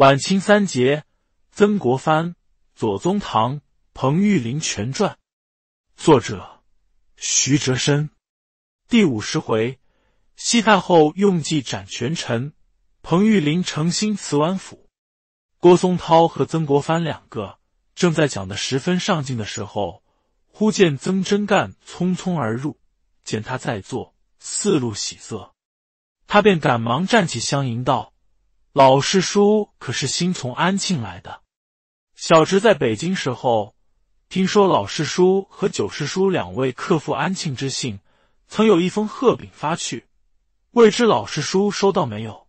晚清三杰：曾国藩、左宗棠、彭玉麟全传，作者徐哲深。第五十回：西太后用计斩权臣，彭玉麟诚心辞完府。郭松涛和曾国藩两个正在讲的十分上进的时候，忽见曾真干匆匆而入，见他在坐，四露喜色，他便赶忙站起相迎道。老师叔可是新从安庆来的，小侄在北京时候听说老师叔和九师叔两位克复安庆之幸，曾有一封贺禀发去，未知老师叔收到没有？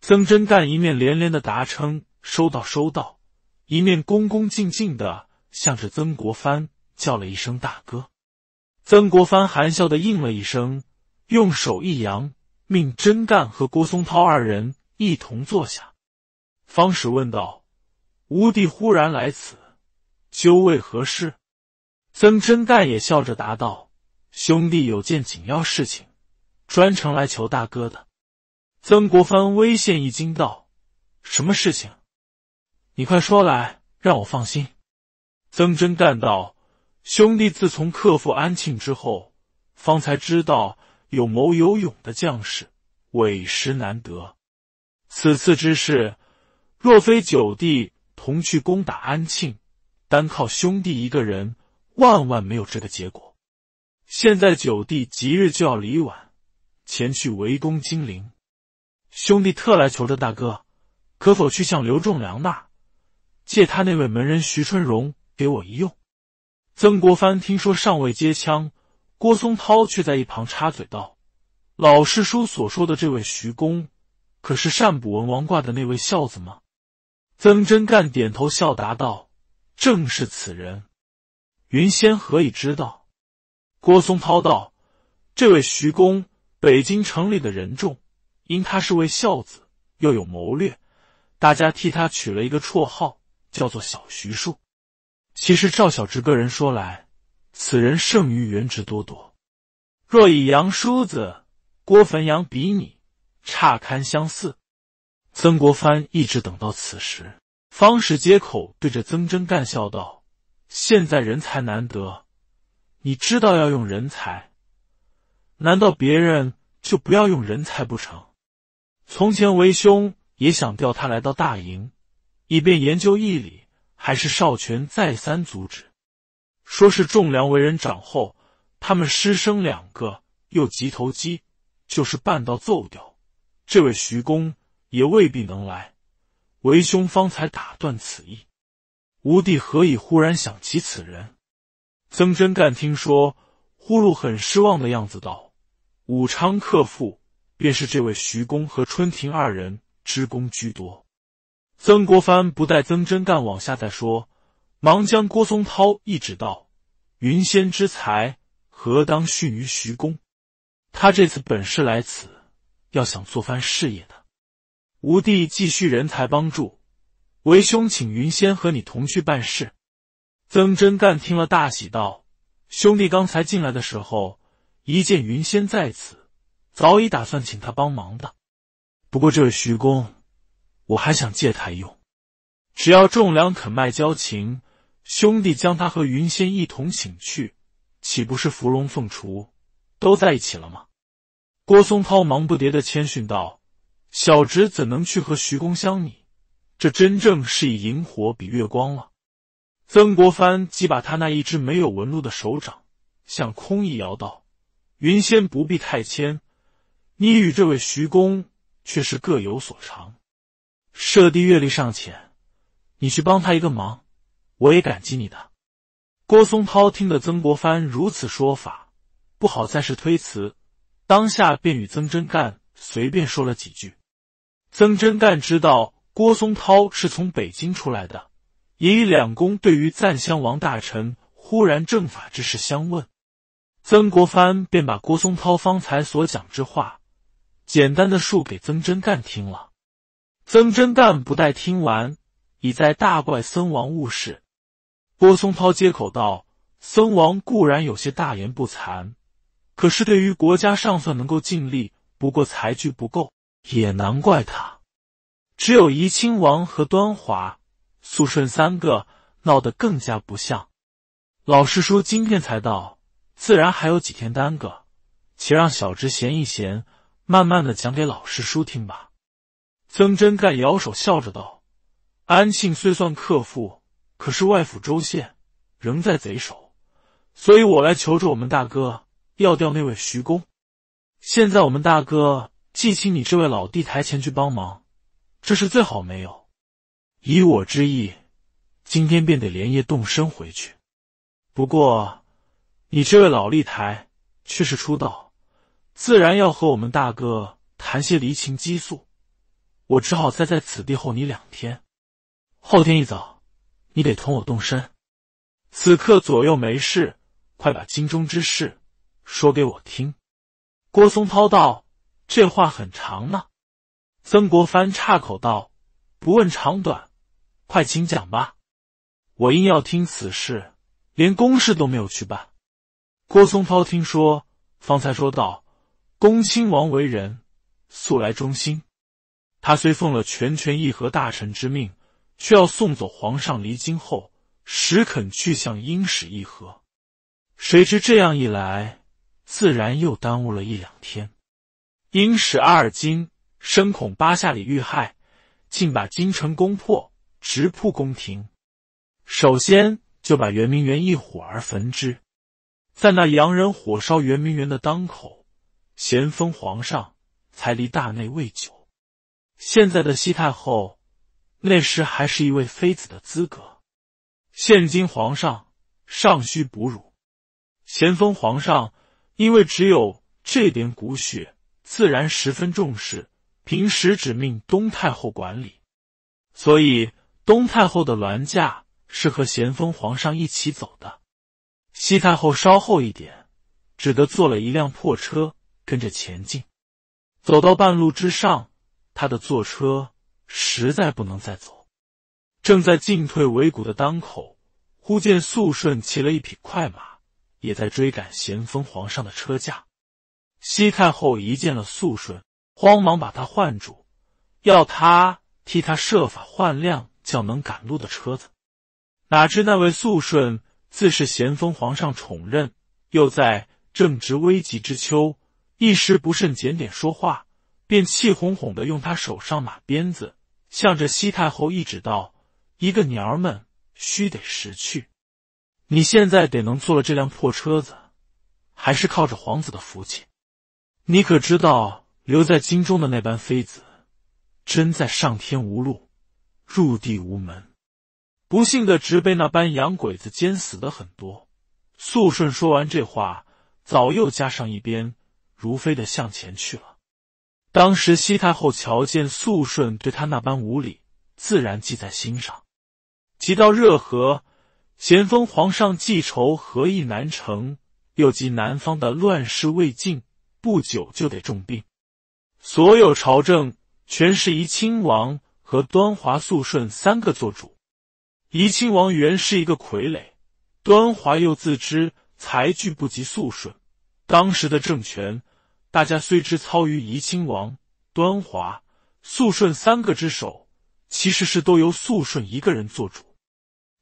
曾真干一面连连的答称收到收到，一面恭恭敬敬的向着曾国藩叫了一声大哥。曾国藩含笑的应了一声，用手一扬，命真干和郭松涛二人。一同坐下，方使问道：“吴帝忽然来此，究为何事？”曾真干也笑着答道：“兄弟有件紧要事情，专程来求大哥的。”曾国藩微现一惊道：“什么事情？你快说来，让我放心。”曾真干道：“兄弟自从克服安庆之后，方才知道有谋有勇的将士，委实难得。”此次之事，若非九弟同去攻打安庆，单靠兄弟一个人，万万没有这个结果。现在九弟即日就要离皖，前去围攻金陵，兄弟特来求着大哥，可否去向刘仲良那借他那位门人徐春荣给我一用？曾国藩听说尚未接枪，郭松涛却在一旁插嘴道：“老师叔所说的这位徐公。”可是善卜文王卦的那位孝子吗？曾真干点头笑答道：“正是此人。”云仙何以知道？郭松涛道：“这位徐公，北京城里的人众，因他是位孝子，又有谋略，大家替他取了一个绰号，叫做小徐庶。其实赵小直个人说来，此人胜于元直多多。若以杨叔子、郭汾阳比拟。”差堪相似，曾国藩一直等到此时，方始接口对着曾真干笑道：“现在人才难得，你知道要用人才，难道别人就不要用人才不成？从前为兄也想调他来到大营，以便研究义理，还是少权再三阻止，说是仲良为人长后，他们师生两个又急投机，就是半道揍掉。”这位徐公也未必能来，为兄方才打断此意。吴弟何以忽然想起此人？曾真干听说，呼噜很失望的样子，道：“武昌克妇便是这位徐公和春庭二人之功居多。”曾国藩不待曾真干往下再说，忙将郭松涛一指，道：“云仙之才，何当逊于徐公？他这次本是来此。”要想做番事业的，吾弟急需人才帮助，为兄请云仙和你同去办事。曾真干听了大喜道：“兄弟刚才进来的时候，一见云仙在此，早已打算请他帮忙的。不过这位徐公，我还想借他用。只要仲良肯卖交情，兄弟将他和云仙一同请去，岂不是芙蓉凤雏都在一起了吗？”郭松涛忙不迭的谦逊道：“小侄怎能去和徐公相比？这真正是以萤火比月光了。”曾国藩即把他那一只没有纹路的手掌向空一摇，道：“云仙不必太谦，你与这位徐公却是各有所长。设弟阅历尚浅，你去帮他一个忙，我也感激你的。”郭松涛听得曾国藩如此说法，不好再是推辞。当下便与曾真干随便说了几句。曾真干知道郭松涛是从北京出来的，也与两公对于赞襄王大臣忽然正法之事相问。曾国藩便把郭松涛方才所讲之话简单的述给曾真干听了。曾真干不待听完，已在大怪僧王误事。郭松涛接口道：“僧王固然有些大言不惭。”可是对于国家尚算能够尽力，不过财聚不够，也难怪他。只有怡亲王和端华、肃顺三个闹得更加不像。老师叔今天才到，自然还有几天耽搁，且让小侄闲一闲，慢慢的讲给老师叔听吧。曾真干摇手笑着道：“安庆虽算克父，可是外府州县仍在贼手，所以我来求助我们大哥。”要调那位徐公，现在我们大哥既请你这位老弟台前去帮忙，这是最好没有。以我之意，今天便得连夜动身回去。不过，你这位老地台却是出道，自然要和我们大哥谈些离情激素，我只好再在此地候你两天。后天一早，你得同我动身。此刻左右没事，快把京中之事。说给我听，郭松涛道：“这话很长呢。”曾国藩插口道：“不问长短，快请讲吧。我硬要听此事，连公事都没有去办。”郭松涛听说，方才说道：“恭亲王为人素来忠心，他虽奉了全权议和大臣之命，却要送走皇上离京后，实肯去向英使议和。谁知这样一来。”自然又耽误了一两天，因使阿尔金深恐八下里遇害，竟把京城攻破，直扑宫廷。首先就把圆明园一火而焚之，在那洋人火烧圆明园的当口，咸丰皇上才离大内未久。现在的西太后那时还是一位妃子的资格，现今皇上尚需哺乳。咸丰皇上。因为只有这点骨血，自然十分重视。平时指命东太后管理，所以东太后的銮驾是和咸丰皇上一起走的。西太后稍后一点，只得坐了一辆破车跟着前进。走到半路之上，他的坐车实在不能再走，正在进退维谷的当口，忽见肃顺骑了一匹快马。也在追赶咸丰皇上的车驾，西太后一见了肃顺，慌忙把他唤住，要他替他设法换辆较能赶路的车子。哪知那位肃顺自是咸丰皇上宠任，又在正值危急之秋，一时不慎检点说话，便气哄哄的用他手上马鞭子，向着西太后一指道：“一个娘们，须得识趣。”你现在得能坐了这辆破车子，还是靠着皇子的福气。你可知道，留在京中的那班妃子，真在上天无路，入地无门，不幸的直被那班洋鬼子奸死的很多。肃顺说完这话，早又加上一边，如飞的向前去了。当时西太后瞧见肃顺对他那般无礼，自然记在心上，急到热河。咸丰皇上记仇，何意难成？又及南方的乱世未尽，不久就得重病。所有朝政全是怡亲王和端华、肃顺三个做主。怡亲王原是一个傀儡，端华又自知才具不及肃顺。当时的政权，大家虽知操于怡亲王、端华、肃顺三个之手，其实是都由肃顺一个人做主。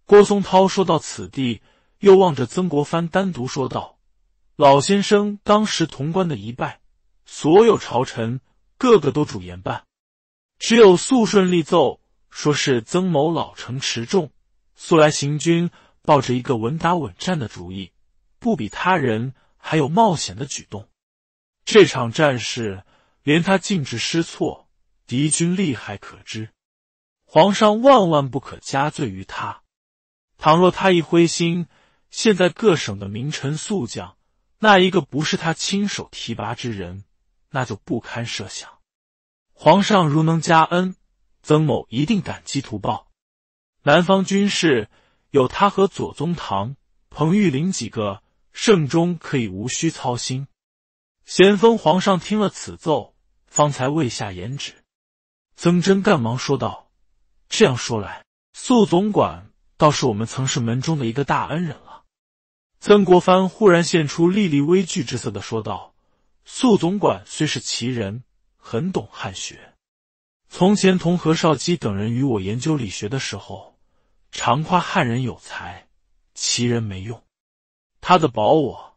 郭松涛说到此地，又望着曾国藩单独说道：“老先生当时潼关的一败，所有朝臣个个都主言办，只有肃顺力奏，说是曾某老成持重，素来行军抱着一个稳打稳战的主意，不比他人还有冒险的举动。这场战事，连他禁止失措，敌军厉害可知。皇上万万不可加罪于他。”倘若他一灰心，现在各省的名臣宿将，那一个不是他亲手提拔之人，那就不堪设想。皇上如能加恩，曾某一定感激图报。南方军事有他和左宗棠、彭玉麟几个，圣中可以无需操心。咸丰皇上听了此奏，方才未下言旨。曾真干忙说道：“这样说来，肃总管。”倒是我们曾是门中的一个大恩人了。曾国藩忽然现出历历微惧之色的说道：“素总管虽是奇人，很懂汉学。从前同何绍基等人与我研究理学的时候，常夸汉人有才，奇人没用。他的保我，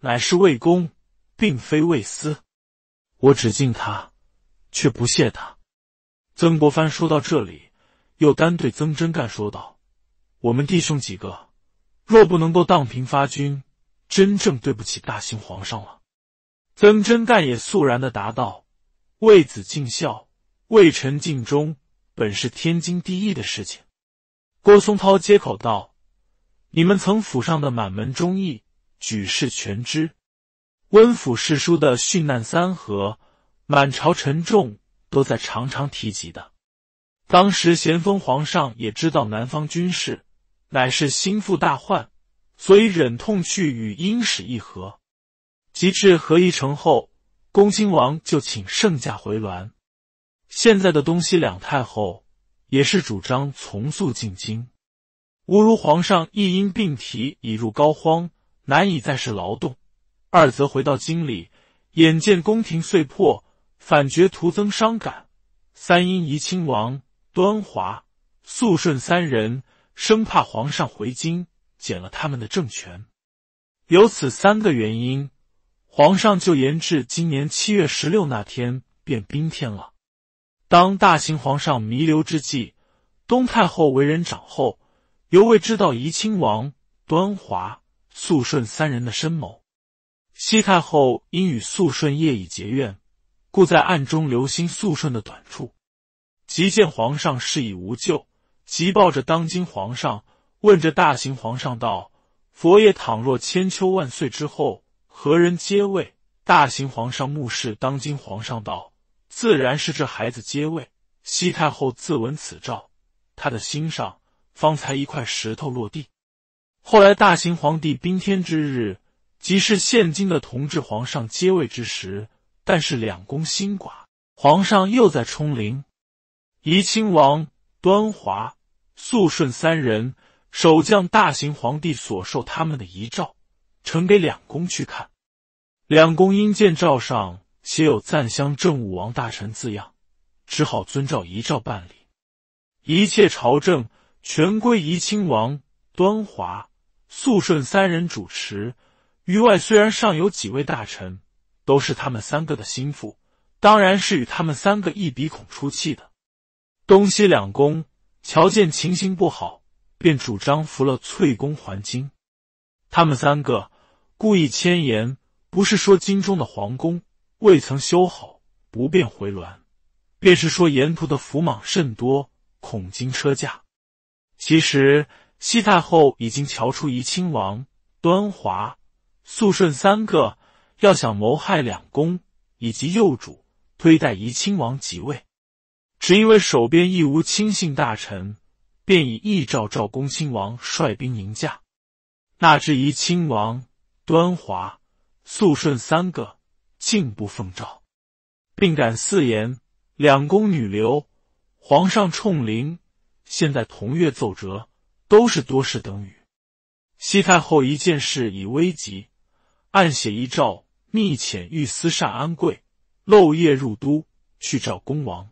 乃是魏公，并非魏私。我只敬他，却不屑他。”曾国藩说到这里，又单对曾真干说道。我们弟兄几个，若不能够荡平发军，真正对不起大清皇上了。曾真干也肃然的答道：“为子尽孝，为臣尽忠，本是天经地义的事情。”郭松涛接口道：“你们曾府上的满门忠义，举世全知。温府世书的殉难三合，满朝臣众都在常常提及的。当时咸丰皇上也知道南方军事。”乃是心腹大患，所以忍痛去与殷使议和。及至和议成后，恭亲王就请圣驾回銮。现在的东西两太后也是主张从速进京。吾如皇上一因病体已入膏肓，难以再是劳动；二则回到京里，眼见宫廷碎破，反觉徒增伤感。三因怡亲王、端华、肃顺三人。生怕皇上回京，捡了他们的政权。有此三个原因，皇上就延至今年七月十六那天变冰天了。当大行皇上弥留之际，东太后为人长后，犹未知道怡亲王、端华、肃顺三人的深谋；西太后因与肃顺夜已结怨，故在暗中留心肃顺的短处。即见皇上事以无救。即抱着当今皇上，问着大行皇上道：“佛爷倘若千秋万岁之后，何人接位？”大行皇上目视当今皇上道：“自然是这孩子接位。”西太后自闻此诏，他的心上方才一块石头落地。后来大行皇帝冰天之日，即是现今的同治皇上接位之时，但是两宫新寡，皇上又在冲陵，怡亲王端华。肃顺三人守将大行皇帝所授他们的遗诏，呈给两宫去看。两宫因见诏上写有赞襄政务王大臣字样，只好遵照遗诏办理。一切朝政全归怡亲王端华、肃顺三人主持。于外虽然尚有几位大臣，都是他们三个的心腹，当然是与他们三个一鼻孔出气的。东西两宫。瞧见情形不好，便主张扶了翠宫还京。他们三个故意迁延，不是说京中的皇宫未曾修好，不便回銮，便是说沿途的伏莽甚多，恐惊车驾。其实西太后已经瞧出怡亲王、端华、肃顺三个要想谋害两宫以及幼主，推戴怡亲王即位。只因为手边亦无亲信大臣，便以义诏召恭亲王率兵迎驾。那知怡亲王、端华、肃顺三个竟不奉诏，并敢四言两宫女流，皇上冲灵，现在同月奏折都是多事等语。西太后一件事已危急，暗写一诏密遣御司善安贵漏夜入都去召恭王。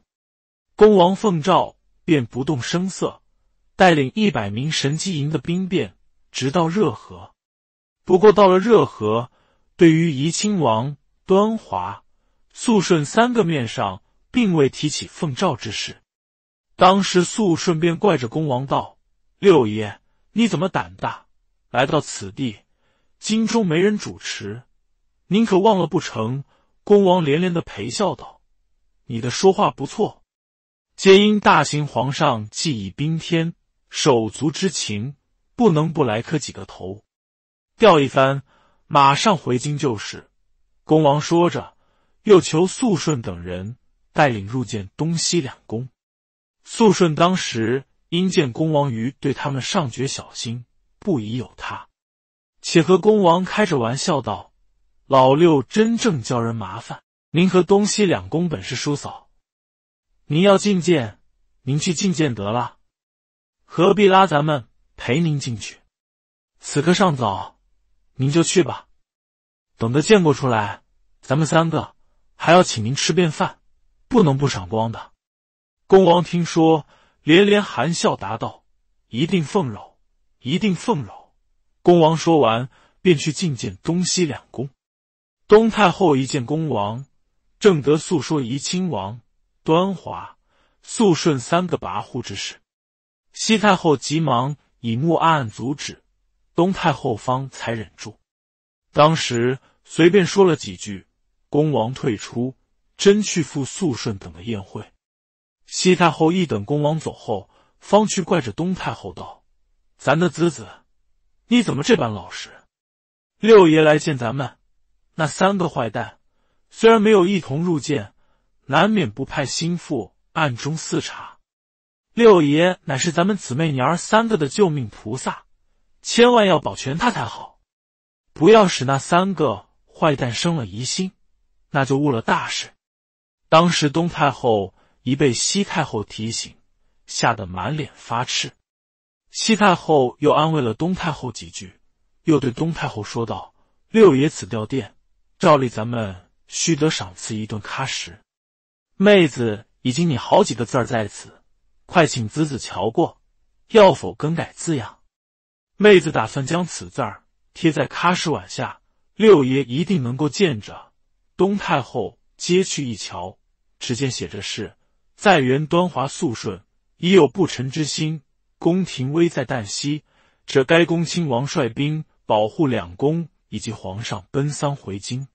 恭王奉诏，便不动声色，带领一百名神机营的兵变，直到热河。不过到了热河，对于怡亲王、端华、肃顺三个面上，并未提起奉诏之事。当时肃顺便怪着恭王道：“六爷，你怎么胆大，来到此地？京中没人主持，您可忘了不成？”恭王连连的陪笑道：“你的说话不错。”皆因大行皇上既已冰天，手足之情不能不来磕几个头，调一番，马上回京就是。公王说着，又求肃顺等人带领入见东西两宫。肃顺当时因见公王于对他们上爵小心，不宜有他，且和公王开着玩笑道：“老六真正叫人麻烦，您和东西两宫本是叔嫂。”您要觐见，您去觐见得了，何必拉咱们陪您进去？此刻尚早，您就去吧。等得见过出来，咱们三个还要请您吃便饭，不能不赏光的。恭王听说，连连含笑答道：“一定奉扰，一定奉扰。”恭王说完，便去觐见东西两宫。东太后一见恭王，正德诉说怡亲王。端华、肃顺三个跋扈之事。西太后急忙以木暗暗阻止，东太后方才忍住。当时随便说了几句，恭王退出，真去赴肃顺等的宴会。西太后一等恭王走后，方去怪着东太后道：“咱的子子，你怎么这般老实？六爷来见咱们，那三个坏蛋虽然没有一同入见。”难免不派心腹暗中四查。六爷乃是咱们姊妹娘儿三个的救命菩萨，千万要保全他才好，不要使那三个坏蛋生了疑心，那就误了大事。当时东太后已被西太后提醒，吓得满脸发赤。西太后又安慰了东太后几句，又对东太后说道：“六爷此掉殿，照例咱们须得赏赐一顿喀什。”妹子已经拟好几个字儿在此，快请子子瞧过，要否更改字样？妹子打算将此字儿贴在喀什碗下，六爷一定能够见着。东太后接去一瞧，只见写着是：“在元端华肃顺已有不臣之心，宫廷危在旦夕，这该恭亲王率兵保护两宫以及皇上奔丧回京，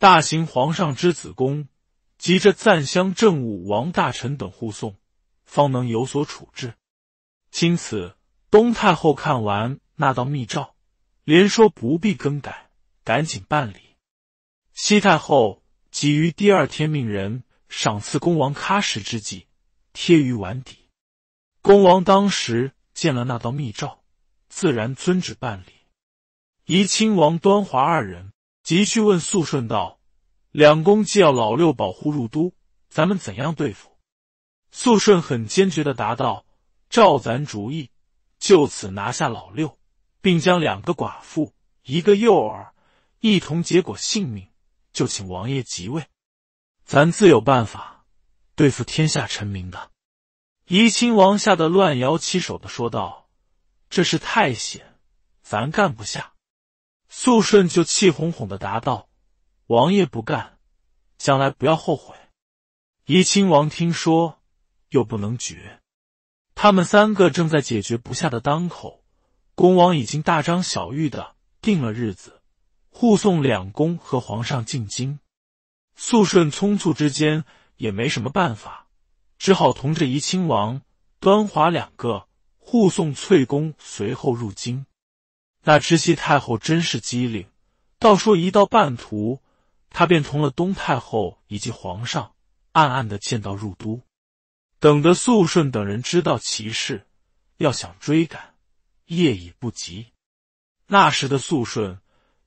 大行皇上之子宫急着赞襄政务，王大臣等护送，方能有所处置。钦此，东太后看完那道密诏，连说不必更改，赶紧办理。西太后急于第二天命人赏赐恭王喀什之际，贴于碗底。恭王当时见了那道密诏，自然遵旨办理。怡亲王端华二人急去问肃顺道。两公既要老六保护入都，咱们怎样对付？肃顺很坚决的答道：“照咱主意，就此拿下老六，并将两个寡妇、一个幼儿一同结果性命，就请王爷即位，咱自有办法对付天下臣民的。”怡亲王吓得乱摇起手的说道：“这事太险，咱干不下。”肃顺就气哄哄的答道。王爷不干，将来不要后悔。怡亲王听说又不能决，他们三个正在解决不下的当口，恭王已经大张小玉的定了日子，护送两宫和皇上进京。肃顺匆促之间也没什么办法，只好同着怡亲王、端华两个护送翠宫随后入京。那知悉太后真是机灵，倒说一到半途。他便同了东太后以及皇上暗暗的见到入都，等得肃顺等人知道其事，要想追赶，夜已不急。那时的肃顺，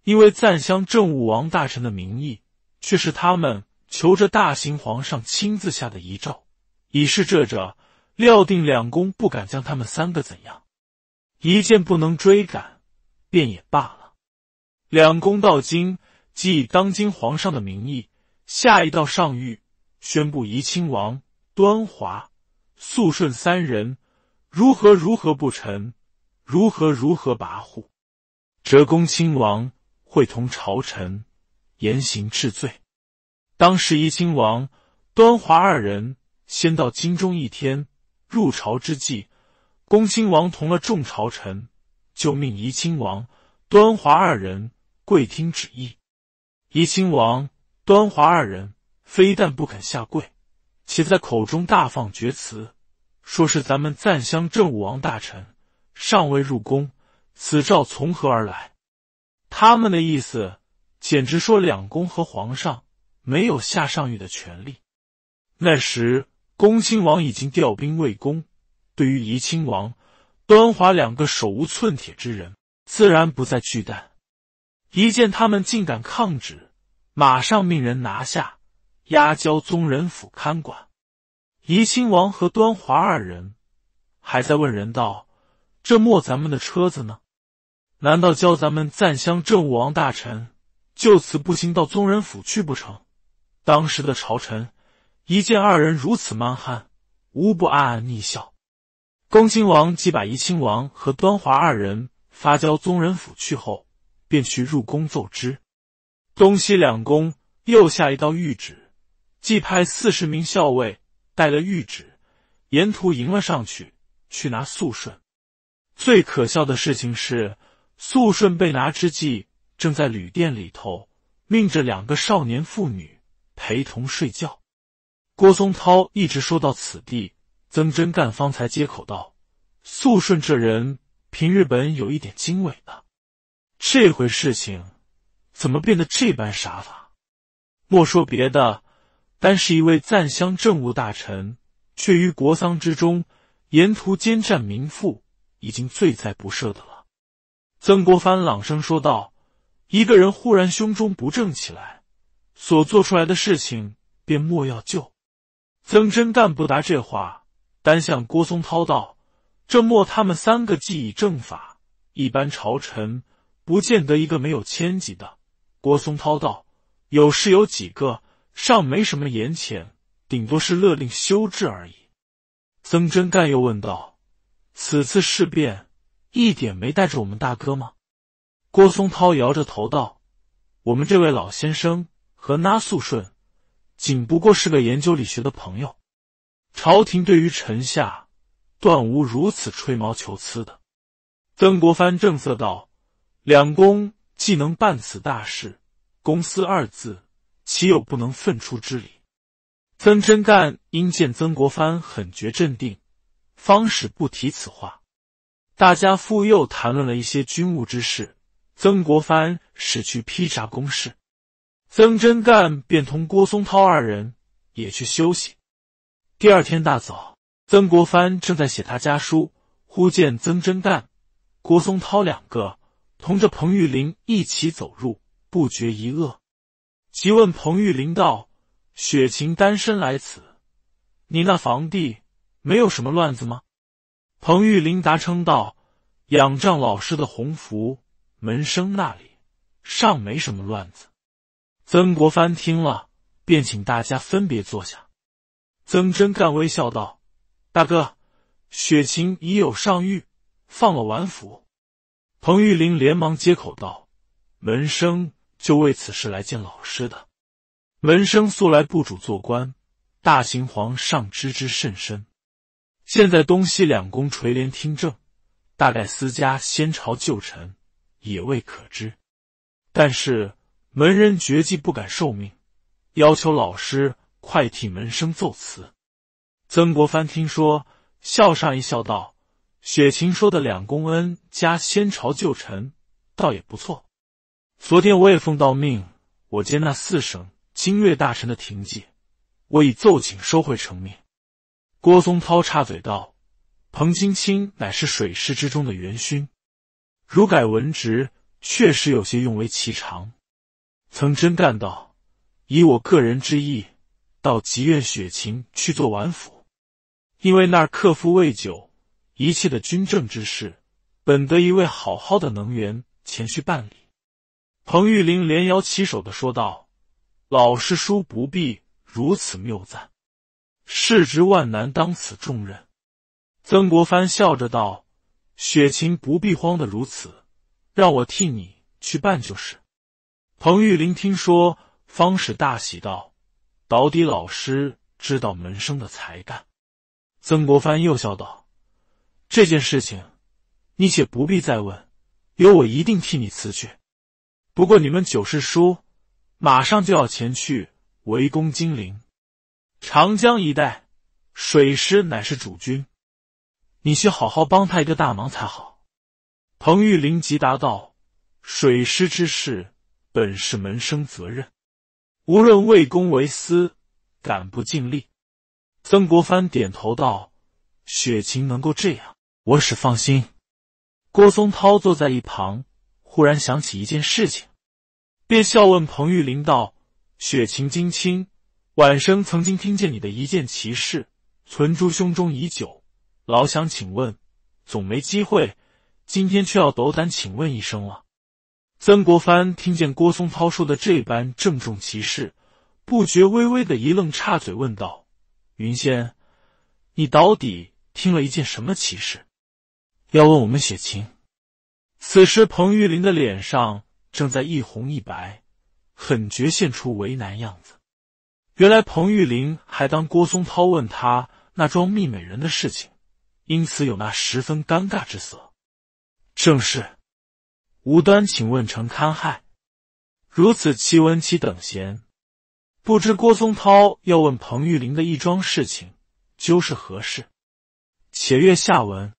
因为赞襄政务王大臣的名义，却是他们求着大行皇上亲自下的遗诏，已是这着料定两宫不敢将他们三个怎样。一见不能追赶，便也罢了。两宫到京。即以当今皇上的名义下一道上谕，宣布怡亲王、端华、肃顺三人如何如何不臣，如何如何跋扈。哲恭亲王会同朝臣严刑治罪。当时怡亲王、端华二人先到京中一天，入朝之际，恭亲王同了众朝臣，就命怡亲王、端华二人跪听旨意。怡亲王、端华二人非但不肯下跪，且在口中大放厥词，说是咱们赞襄正武王大臣尚未入宫，此诏从何而来？他们的意思，简直说两宫和皇上没有下上谕的权利。那时，恭亲王已经调兵卫宫，对于怡亲王、端华两个手无寸铁之人，自然不再惧惮。一见他们竟敢抗旨，马上命人拿下，押交宗人府看管。怡亲王和端华二人还在问人道：“这没咱们的车子呢？难道教咱们暂乡正务王大臣就此步行到宗人府去不成？”当时的朝臣一见二人如此蛮憨，无不暗暗逆笑。恭亲王即把怡亲王和端华二人发交宗人府去后。便去入宫奏之，东西两宫又下一道御旨，即派四十名校尉带了御旨，沿途迎了上去，去拿肃顺。最可笑的事情是，肃顺被拿之际，正在旅店里头，命着两个少年妇女陪同睡觉。郭松涛一直说到此地，曾真干方才接口道：“肃顺这人，平日本有一点经纬的。”这回事情怎么变得这般傻法？莫说别的，单是一位赞襄政务大臣，却于国丧之中沿途兼战民妇，已经罪在不赦的了。曾国藩朗声说道：“一个人忽然胸中不正起来，所做出来的事情，便莫要救。”曾真干不答这话，单向郭松涛道：“这莫他们三个既以正法一般朝臣。”不见得一个没有千级的。郭松涛道：“有是有几个，尚没什么言谴，顶多是勒令休治而已。”曾真干又问道：“此次事变一点没带着我们大哥吗？”郭松涛摇着头道：“我们这位老先生和那素顺，仅不过是个研究理学的朋友。朝廷对于臣下，断无如此吹毛求疵的。”曾国藩正色道。两公既能办此大事，公私二字岂有不能分出之理？曾真干因见曾国藩很觉镇定，方始不提此话。大家复又谈论了一些军务之事。曾国藩使去披查公事，曾真干便同郭松涛二人也去休息。第二天大早，曾国藩正在写他家书，忽见曾真干、郭松涛两个。同着彭玉林一起走入，不觉一愕，即问彭玉林道：“雪琴单身来此，你那房地没有什么乱子吗？”彭玉林答称道：“仰仗老师的鸿福，门生那里尚没什么乱子。”曾国藩听了，便请大家分别坐下。曾真干微笑道：“大哥，雪琴已有上谕，放了完福。”彭玉林连忙接口道：“门生就为此事来见老师的。门生素来不主做官，大行皇上知之甚深。现在东西两宫垂帘听政，大概私家先朝旧臣也未可知。但是门人绝技不敢受命，要求老师快替门生奏词。”曾国藩听说，笑上一笑道。雪晴说的两公恩加先朝旧臣，倒也不错。昨天我也奉到命，我接那四省精锐大臣的廷寄，我已奏请收回成命。郭松涛插嘴道：“彭清清乃是水师之中的元勋，如改文职，确实有些用为其长。”曾真干道：“以我个人之意，到极愿雪晴去做皖抚，因为那儿克复未久。”一切的军政之事，本得一位好好的能源前去办理。”彭玉林连摇起手的说道：“老师叔不必如此谬赞，世侄万难当此重任。”曾国藩笑着道：“雪琴不必慌得如此，让我替你去办就是。”彭玉林听说，方始大喜道：“倒底老师知道门生的才干。”曾国藩又笑道。这件事情，你且不必再问，有我一定替你辞去。不过你们九世叔马上就要前去围攻金陵，长江一带水师乃是主君，你需好好帮他一个大忙才好。彭玉林急答道：“水师之事本是门生责任，无论为公为私，敢不尽力。”曾国藩点头道：“雪晴能够这样。”我始放心。郭松涛坐在一旁，忽然想起一件事情，便笑问彭玉林道：“雪晴金青，晚生曾经听见你的一件奇事，存诸胸中已久，老想请问，总没机会，今天却要斗胆请问一声了。”曾国藩听见郭松涛说的这般郑重其事，不觉微微的一愣，插嘴问道：“云仙，你到底听了一件什么奇事？”要问我们雪晴，此时彭玉林的脸上正在一红一白，很觉现出为难样子。原来彭玉林还当郭松涛问他那装蜜美人的事情，因此有那十分尴尬之色。正是无端请问成堪害，如此奇闻岂等闲？不知郭松涛要问彭玉林的一桩事情，究是何事？且阅下文。